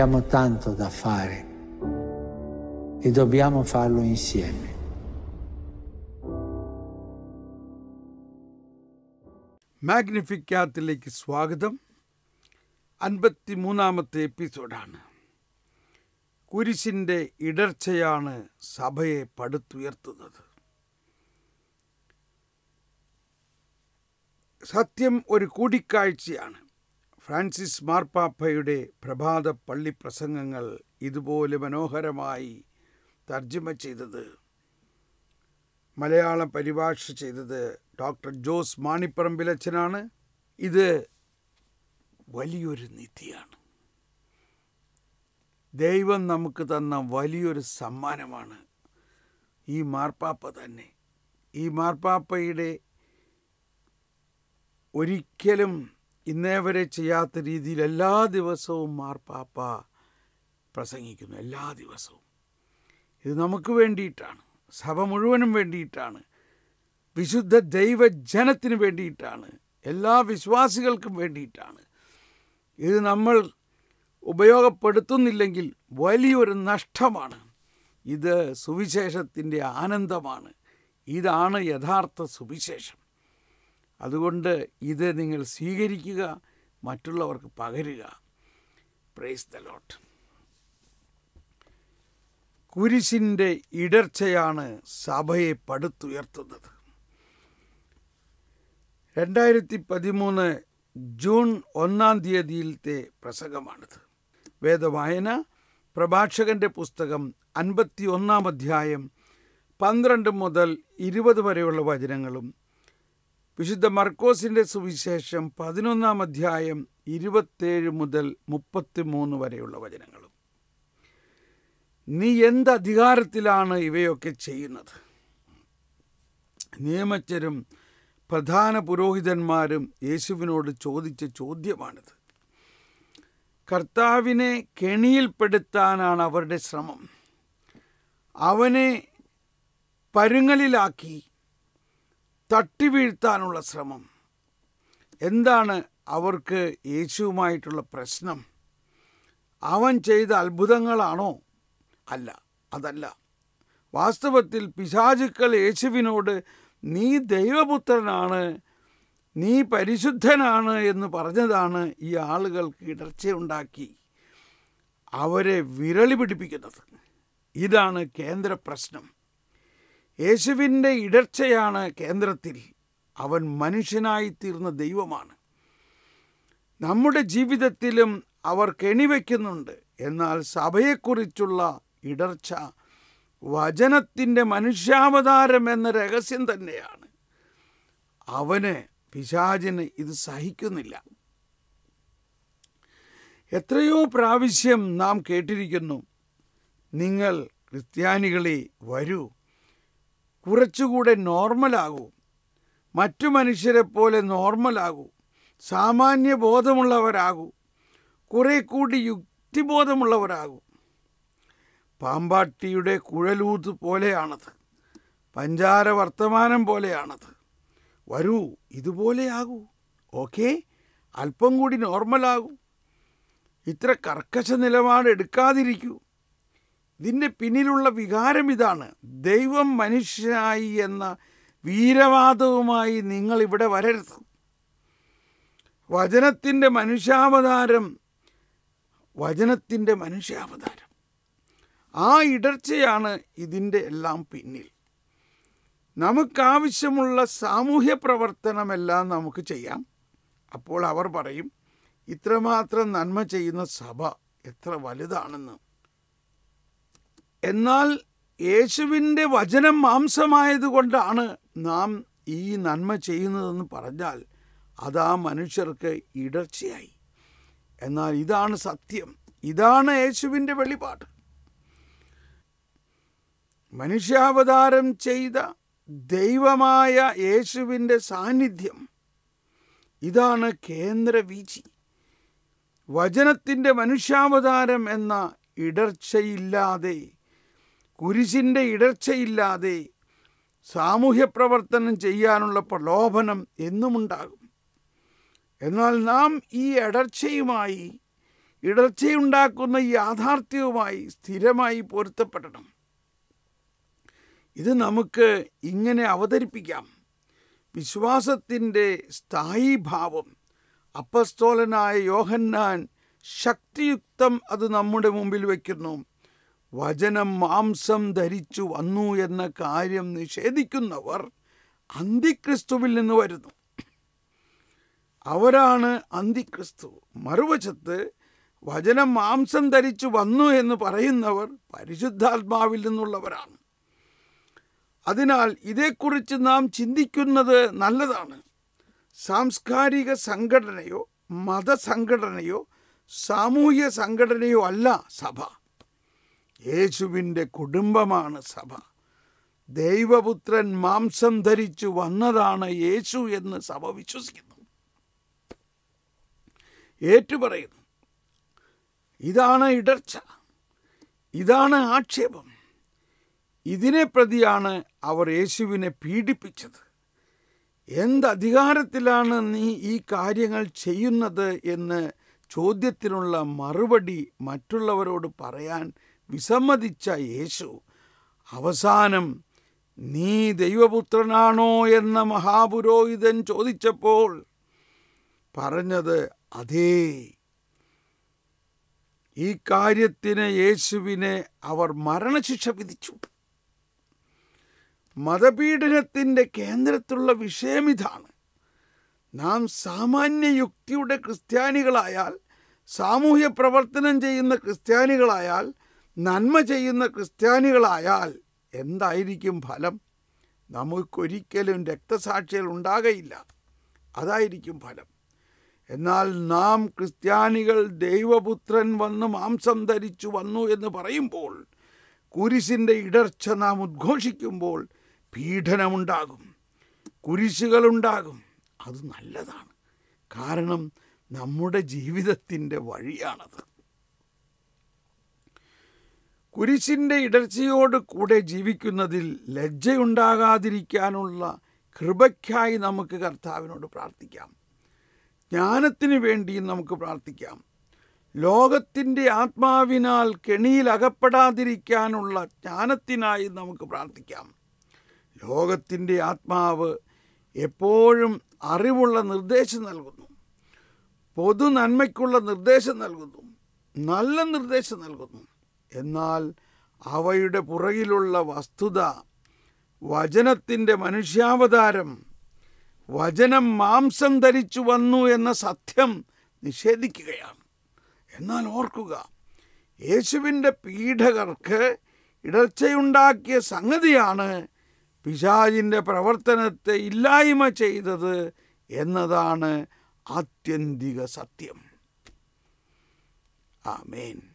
Abbiamo tanto da fare e dobbiamo farlo insieme. മാഗ്നിഫിക്കാത്തിലേക്ക് സ്വാഗതം അൻപത്തി മൂന്നാമത്തെ എപ്പിസോഡാണ് കുരിശിൻ്റെ ഇടർച്ചയാണ് സഭയെ പടുത്തുയർത്തുന്നത് സത്യം ഒരു കൂടിക്കാഴ്ചയാണ് ഫ്രാൻസിസ് മാർപ്പാപ്പയുടെ പ്രഭാത പള്ളി പ്രസംഗങ്ങൾ ഇതുപോലെ മനോഹരമായി തർജ്ജമ ചെയ്തത് മലയാളം പരിഭാഷ ചെയ്തത് ഡോക്ടർ ജോസ് മാണിപ്പറമ്പിലച്ഛനാണ് ഇത് വലിയൊരു നിധിയാണ് ദൈവം നമുക്ക് തന്ന വലിയൊരു സമ്മാനമാണ് ഈ മാർപ്പാപ്പ തന്നെ ഈ മാർപ്പാപ്പയുടെ ഒരിക്കലും ഇന്നേ വരെ ചെയ്യാത്ത രീതിയിൽ എല്ലാ ദിവസവും മാർപ്പാപ്പ പ്രസംഗിക്കുന്നു എല്ലാ ദിവസവും ഇത് നമുക്ക് വേണ്ടിയിട്ടാണ് സഭ മുഴുവനും വേണ്ടിയിട്ടാണ് വിശുദ്ധ ദൈവജനത്തിന് വേണ്ടിയിട്ടാണ് എല്ലാ വിശ്വാസികൾക്കും വേണ്ടിയിട്ടാണ് ഇത് നമ്മൾ ഉപയോഗപ്പെടുത്തുന്നില്ലെങ്കിൽ വലിയൊരു നഷ്ടമാണ് ഇത് സുവിശേഷത്തിൻ്റെ ആനന്ദമാണ് ഇതാണ് യഥാർത്ഥ സുവിശേഷം അതുകൊണ്ട് ഇത് നിങ്ങൾ സ്വീകരിക്കുക മറ്റുള്ളവർക്ക് പകരുക പ്രേസ് ദ ലോട്ട് കുരിശിൻ്റെ ഇടർച്ചയാണ് സഭയെ പടുത്തുയർത്തുന്നത് രണ്ടായിരത്തി പതിമൂന്ന് ജൂൺ ഒന്നാം തീയതിയിലത്തെ പ്രസംഗമാണിത് വേദവായന പ്രഭാഷകന്റെ പുസ്തകം അൻപത്തി ഒന്നാം അധ്യായം പന്ത്രണ്ട് മുതൽ ഇരുപത് വരെയുള്ള വചനങ്ങളും വിശുദ്ധ മർക്കോസിൻ്റെ സുവിശേഷം പതിനൊന്നാം അധ്യായം ഇരുപത്തേഴ് മുതൽ മുപ്പത്തിമൂന്ന് വരെയുള്ള വചനങ്ങളും നീ എന്ത് അധികാരത്തിലാണ് ഇവയൊക്കെ ചെയ്യുന്നത് നിയമച്ചരും പ്രധാന പുരോഹിതന്മാരും യേശുവിനോട് ചോദിച്ച ചോദ്യമാണിത് കർത്താവിനെ കെണിയിൽപ്പെടുത്താനാണ് അവരുടെ ശ്രമം അവനെ പരുങ്ങലിലാക്കി തട്ടി വീഴ്ത്താനുള്ള ശ്രമം എന്താണ് അവർക്ക് യേശുവുമായിട്ടുള്ള പ്രശ്നം അവൻ ചെയ്ത അത്ഭുതങ്ങളാണോ അല്ല അതല്ല വാസ്തവത്തിൽ പിശാചുക്കൾ യേശുവിനോട് നീ ദൈവപുത്രനാണ് നീ പരിശുദ്ധനാണ് എന്ന് പറഞ്ഞതാണ് ഈ ആളുകൾക്ക് ഇടർച്ചയുണ്ടാക്കി അവരെ വിരളി പിടിപ്പിക്കുന്നത് ഇതാണ് കേന്ദ്ര പ്രശ്നം യേശുവിൻ്റെ ഇടർച്ചയാണ് കേന്ദ്രത്തിൽ അവൻ മനുഷ്യനായിത്തീർന്ന ദൈവമാണ് നമ്മുടെ ജീവിതത്തിലും അവർ കെണിവെക്കുന്നുണ്ട് എന്നാൽ സഭയെക്കുറിച്ചുള്ള ഇടർച്ച വചനത്തിൻ്റെ മനുഷ്യാവതാരം എന്ന രഹസ്യം തന്നെയാണ് അവന് പിശാചിന് ഇത് സഹിക്കുന്നില്ല എത്രയോ പ്രാവശ്യം നാം കേട്ടിരിക്കുന്നു നിങ്ങൾ ക്രിസ്ത്യാനികളെ വരൂ കുറച്ചുകൂടെ നോർമലാകൂ മറ്റു മനുഷ്യരെ പോലെ നോർമലാകൂ സാമാന്യ ബോധമുള്ളവരാകൂ കുറേ കൂടി യുക്തിബോധമുള്ളവരാകൂ പാമ്പാട്ടിയുടെ കുഴലൂത്ത് പോലെയാണത് പഞ്ചാര വർത്തമാനം പോലെയാണത് വരൂ ഇതുപോലെയാകൂ ഓക്കെ അല്പം കൂടി നോർമലാകൂ ഇത്ര കർക്കശ നിലപാട് എടുക്കാതിരിക്കൂ ഇതിൻ്റെ പിന്നിലുള്ള വികാരം ഇതാണ് ദൈവം മനുഷ്യനായി എന്ന വീരവാദവുമായി നിങ്ങൾ ഇവിടെ വരരുത് വചനത്തിൻ്റെ മനുഷ്യാവതാരം വചനത്തിൻ്റെ മനുഷ്യാവതാരം ആ ഇടർച്ചയാണ് ഇതിൻ്റെ എല്ലാം പിന്നിൽ നമുക്കാവശ്യമുള്ള സാമൂഹ്യ പ്രവർത്തനമെല്ലാം നമുക്ക് ചെയ്യാം അപ്പോൾ അവർ പറയും ഇത്രമാത്രം നന്മ ചെയ്യുന്ന സഭ എത്ര വലുതാണെന്ന് എന്നാൽ യേശുവിൻ്റെ വചനം മാംസമായതുകൊണ്ടാണ് നാം ഈ നന്മ ചെയ്യുന്നതെന്ന് പറഞ്ഞാൽ അതാ മനുഷ്യർക്ക് ഇടർച്ചയായി എന്നാൽ ഇതാണ് സത്യം ഇതാണ് യേശുവിൻ്റെ വെളിപാട് മനുഷ്യാവതാരം ചെയ്ത ദൈവമായ യേശുവിൻ്റെ സാന്നിധ്യം ഇതാണ് കേന്ദ്രവീചി വചനത്തിൻ്റെ മനുഷ്യാവതാരം എന്ന ഇടർച്ചയില്ലാതെ കുരിശിൻ്റെ ഇടർച്ചയില്ലാതെ സാമൂഹ്യ പ്രവർത്തനം ചെയ്യാനുള്ള പ്രലോഭനം എന്നുമുണ്ടാകും എന്നാൽ നാം ഈ ഇടർച്ചയുമായി ഇടർച്ചയുണ്ടാക്കുന്ന യാഥാർത്ഥ്യവുമായി സ്ഥിരമായി പൊരുത്തപ്പെടണം ഇത് നമുക്ക് ഇങ്ങനെ അവതരിപ്പിക്കാം വിശ്വാസത്തിൻ്റെ സ്ഥായി ഭാവം അപ്പസ്തോലനായ യോഹന്നാൻ ശക്തിയുക്തം അത് നമ്മുടെ മുമ്പിൽ വയ്ക്കുന്നു വചനം മാംസം ധരിച്ചു വന്നു എന്ന കാര്യം നിഷേധിക്കുന്നവർ അന്തിക്രിസ്തുവിൽ നിന്ന് വരുന്നു അവരാണ് അന്തിക്രിസ്തു മറുവശത്ത് വചനം മാംസം ധരിച്ചു വന്നു എന്ന് പറയുന്നവർ പരിശുദ്ധാത്മാവിൽ നിന്നുള്ളവരാണ് അതിനാൽ ഇതേക്കുറിച്ച് നാം ചിന്തിക്കുന്നത് നല്ലതാണ് സാംസ്കാരിക സംഘടനയോ മതസംഘടനയോ സാമൂഹ്യ സംഘടനയോ അല്ല സഭ യേശുവിൻ്റെ കുടുംബമാണ് സഭ ദൈവപുത്രൻ മാംസം ധരിച്ചു വന്നതാണ് യേശു എന്ന് സഭ വിശ്വസിക്കുന്നു ഏറ്റുപറയുന്നു ഇതാണ് ഇടർച്ച ഇതാണ് ആക്ഷേപം ഇതിനെ പ്രതിയാണ് അവർ യേശുവിനെ പീഡിപ്പിച്ചത് എന്തധികാരത്തിലാണ് നീ ഈ കാര്യങ്ങൾ ചെയ്യുന്നത് എന്ന് ചോദ്യത്തിനുള്ള മറുപടി മറ്റുള്ളവരോട് പറയാൻ വിസമ്മതിച്ച യേശു അവസാനം നീ ദൈവപുത്രനാണോ എന്ന മഹാപുരോഹിതൻ ചോദിച്ചപ്പോൾ പറഞ്ഞത് അതേ ഈ കാര്യത്തിന് യേശുവിനെ അവർ മരണശിക്ഷ വിധിച്ചു മതപീഡനത്തിൻ്റെ കേന്ദ്രത്തിലുള്ള വിഷയമിതാണ് നാം സാമാന്യ യുക്തിയുടെ ക്രിസ്ത്യാനികളായാൽ സാമൂഹ്യ പ്രവർത്തനം ചെയ്യുന്ന ക്രിസ്ത്യാനികളായാൽ നന്മ ചെയ്യുന്ന ക്രിസ്ത്യാനികളായാൽ എന്തായിരിക്കും ഫലം നമുക്കൊരിക്കലും രക്തസാക്ഷികൾ ഉണ്ടാകയില്ല അതായിരിക്കും ഫലം എന്നാൽ നാം ക്രിസ്ത്യാനികൾ ദൈവപുത്രൻ വന്ന് മാംസം ധരിച്ചു വന്നു എന്ന് പറയുമ്പോൾ കുരിശിൻ്റെ ഇടർച്ച നാം ഉദ്ഘോഷിക്കുമ്പോൾ പീഡനമുണ്ടാകും കുരിശുകളുണ്ടാകും അത് നല്ലതാണ് കാരണം നമ്മുടെ ജീവിതത്തിൻ്റെ വഴിയാണത് കുരിശിൻ്റെ ഇടർച്ചയോട് കൂടെ ജീവിക്കുന്നതിൽ ലജ്ജയുണ്ടാകാതിരിക്കാനുള്ള കൃപയ്ക്കായി നമുക്ക് കർത്താവിനോട് പ്രാർത്ഥിക്കാം ജ്ഞാനത്തിന് വേണ്ടിയും നമുക്ക് പ്രാർത്ഥിക്കാം ലോകത്തിൻ്റെ ആത്മാവിനാൽ കെണിയിൽ അകപ്പെടാതിരിക്കാനുള്ള ജ്ഞാനത്തിനായി നമുക്ക് പ്രാർത്ഥിക്കാം ലോകത്തിൻ്റെ ആത്മാവ് എപ്പോഴും അറിവുള്ള നിർദ്ദേശം നൽകുന്നു പൊതു നന്മയ്ക്കുള്ള നിർദ്ദേശം നൽകുന്നു നല്ല നിർദ്ദേശം നൽകുന്നു എന്നാൽ അവയുടെ പുറകിലുള്ള വസ്തുത വചനത്തിൻ്റെ മനുഷ്യാവതാരം വചനം മാംസം ധരിച്ചു വന്നു എന്ന സത്യം നിഷേധിക്കുകയാണ് എന്നാൽ ഓർക്കുക യേശുവിൻ്റെ പീഠകർക്ക് ഇടർച്ചയുണ്ടാക്കിയ സംഗതിയാണ് പിശാജിൻ്റെ പ്രവർത്തനത്തെ ഇല്ലായ്മ ചെയ്തത് എന്നതാണ് ആത്യന്തിക സത്യം ആമേൻ